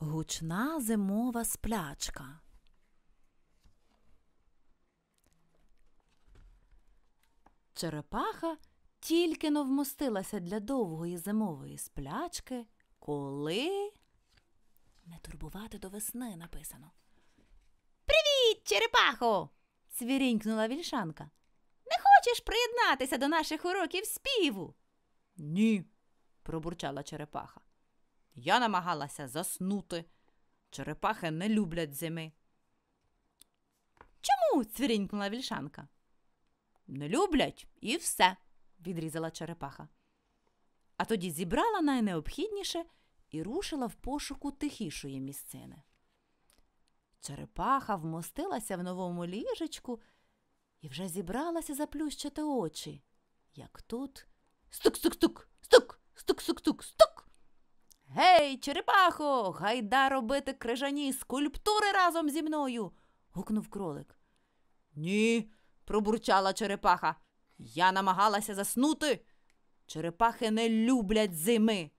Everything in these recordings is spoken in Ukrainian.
Гучна зимова сплячка. Черепаха тільки но вмостилася для довгої зимової сплячки, коли не турбувати до весни написано. Привіт, черепахо! свірінькнула вільшанка. Не хочеш приєднатися до наших уроків співу? Ні, пробурчала черепаха. Я намагалася заснути. Черепахи не люблять зими. Чому? цвірінькнула вільшанка. Не люблять і все, відрізала черепаха. А тоді зібрала найнеобхідніше і рушила в пошуку тихішої місцини. Черепаха вмостилася в новому ліжечку і вже зібралася заплющити очі, як тут стук-стук-стук. Гей, черепахо, гайда робити крижані скульптури разом зі мною. гукнув кролик. Ні, пробурчала черепаха. Я намагалася заснути. Черепахи не люблять зими.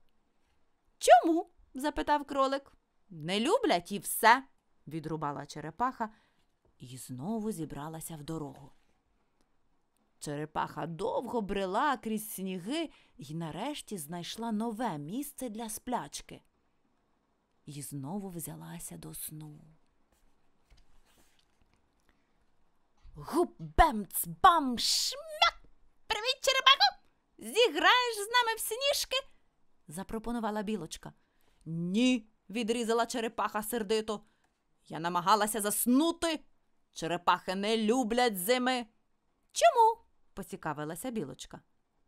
Чому? запитав кролик. Не люблять і все, відрубала черепаха і знову зібралася в дорогу. Черепаха довго брела крізь сніги і нарешті знайшла нове місце для сплячки. І знову взялася до сну. Губемц бам шмяк. Привіт, черепаху! Зіграєш з нами в сніжки? запропонувала білочка. Ні, відрізала черепаха сердито. Я намагалася заснути. Черепахи не люблять зими. Чому? поцікавилася білочка.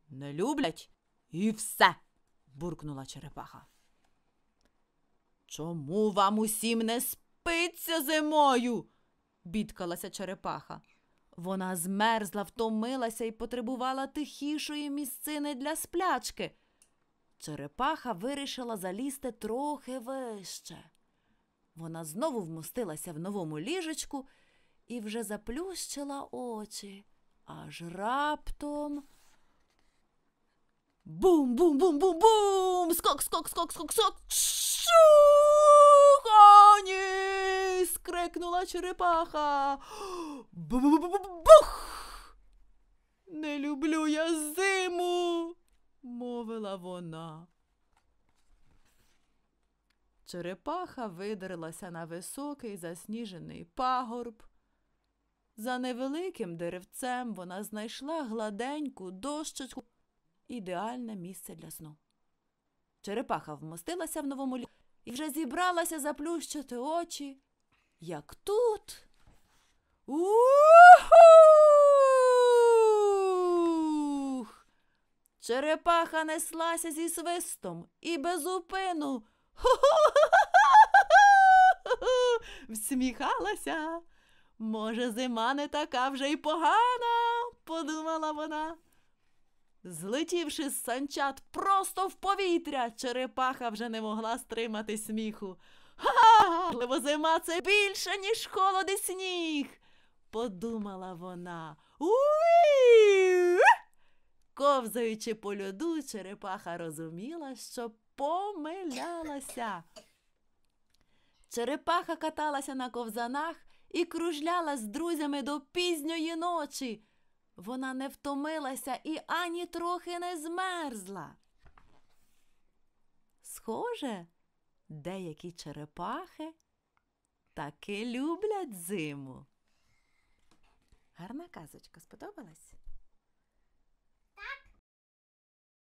Не люблять і все. буркнула черепаха. Чому вам усім не спиться зимою? бідкалася черепаха. Вона змерзла, втомилася і потребувала тихішої місцини для сплячки. Черепаха вирішила залізти трохи вище. Вона знову вмостилася в новому ліжечку і вже заплющила очі аж раптом. Бум-бум-бум-бум-бум! Скок, скок, скок, скок, скок. Шухані! скрикнула черепаха. Бух! Не люблю я зиму, мовила вона. Черепаха видерлася на високий засніжений пагорб, за невеликим деревцем вона знайшла гладеньку дощечку ідеальне місце для сну. Черепаха вмостилася в новому лі і вже зібралася заплющити очі, як тут. Ух! Черепаха неслася зі свистом і без упину всміхалася. Може, зима не така вже й погана, подумала вона. Злетівши з санчат просто в повітря, черепаха вже не могла стримати сміху. Ха-ха! зима це більше, ніж холод і сніг, подумала вона. Уі! Ковзаючи по льоду, черепаха розуміла, що помилялася. Черепаха каталася на ковзанах і кружляла з друзями до пізньої ночі. Вона не втомилася і ані трохи не змерзла. Схоже, деякі черепахи таки люблять зиму. Гарна казочка сподобалась?